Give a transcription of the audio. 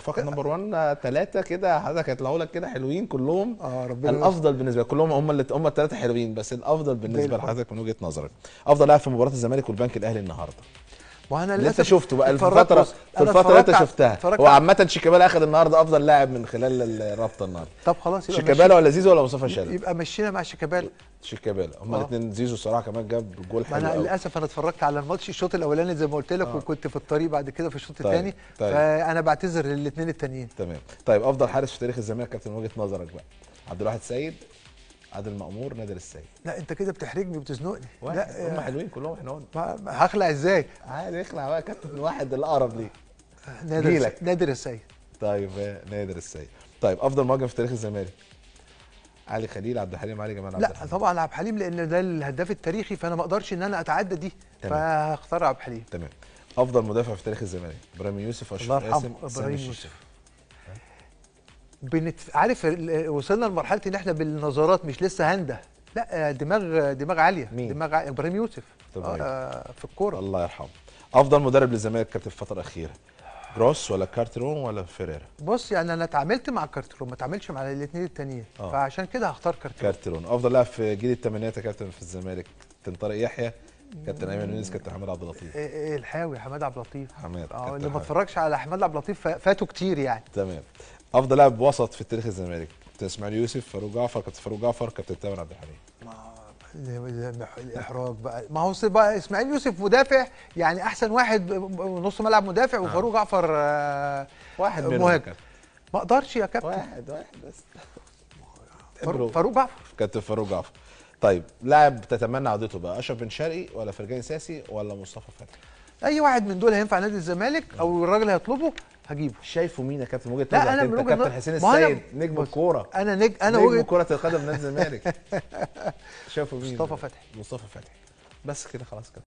فقط نمبر 1 ثلاثه كده حضرتك هيطلعوا لك كده حلوين كلهم اه ربنا الافضل بس. بالنسبه لك كلهم هم اللي هم الثلاثه حلوين بس الافضل بالنسبه لحضرتك من وجهه نظرك افضل لاعب في مباراه الزمالك والبنك الاهلي النهارده وانا اللي انت شفته بقى في الفتره في الفتره اللي انت شفتها هو عامه شيكابالا اخذ النهارده افضل لاعب من خلال الرابطه النهارده طب خلاص يبقى شيكابالا ولا زيزو ولا مصطفى شلبي يبقى مشينا مع شيكابالا شيكابالا هما آه. الاثنين زيزو الصراحه كمان جاب جول حلو انا للاسف انا اتفرجت على الماتش الشوط الاولاني زي ما قلت لك آه. وكنت في الطريق بعد كده في الشوط طيب، الثاني طيب. فانا بعتذر للاثنين التانيين تمام طيب افضل حارس في تاريخ الزمالك كابتن وجهه نظرك بقى عبد الواحد سيد عادل المأمور نادر السيد لا انت كده بتحرجني وبتزنقني لا هم آه، حلوين كلهم احنا هخلع ازاي؟ عادي اخلع بقى كابتن واحد الاقرب ليك نادر جيلك. نادر السيد طيب آه، نادر السيد طيب افضل مهاجم في تاريخ الزمالك علي خليل عبد الحليم علي جمال عبد الحليم لا طبعا عبد الحليم لان ده الهداف التاريخي فانا ما اقدرش ان انا اتعدى دي فهختار عبد الحليم تمام افضل مدافع في تاريخ الزمالك ابراهيم يوسف اشرف قاسم ابراهيم يوسف بنتف... عارف وصلنا لمرحله ان احنا بالنظرات مش لسه هنده لا دماغ دماغ عاليه مين؟ دماغ عالية. ابراهيم يوسف آه في الكوره الله يرحمه افضل مدرب للزمالك كابتن في الفتره الاخيره جروس ولا كارترون ولا فيريرا بص يعني انا اتعاملت مع كارترون ما اتعاملش مع الاثنين التانيين آه. فعشان كده هختار كارترون كارترون افضل لاعب في جيل الثمانينات يا كابتن في الزمالك كابتن طارق يحيى كابتن ايمن يونس كابتن حماد عبد اللطيف إيه، إيه، الحاوي حماد عبد اللطيف حماد اه اللي ما اتفرجش على حماد عبد اللطيف فاتوا كتير يعني تمام افضل لاعب وسط في تاريخ الزمالك كابتن اسماعيل يوسف فاروق جعفر كابتن فاروق جعفر كابتن تامر عبد الحليم الاحراج بقى ما هو بقى اسماعيل يوسف مدافع يعني احسن واحد نص ملعب مدافع نعم. وفاروق جعفر آه واحد مهاجم ما اقدرش يا كابتن واحد واحد بس فاروق جعفر كابتن فاروق جعفر طيب لاعب تتمنى عودته بقى اشرف بن شرقي ولا فرجاني ساسي ولا مصطفى فتحي اي واحد من دول هينفع نادي الزمالك او الراجل هيطلبه هجيبه شايفه مين يا كابتن وجهه نظرك انت كابتن نظر... حسين السيد نجم الكوره انا نج... انا نجم وجهة... كره القدم نادي الزمالك شايفه مين مصطفى فتحي مصطفى فتحي بس كده خلاص كده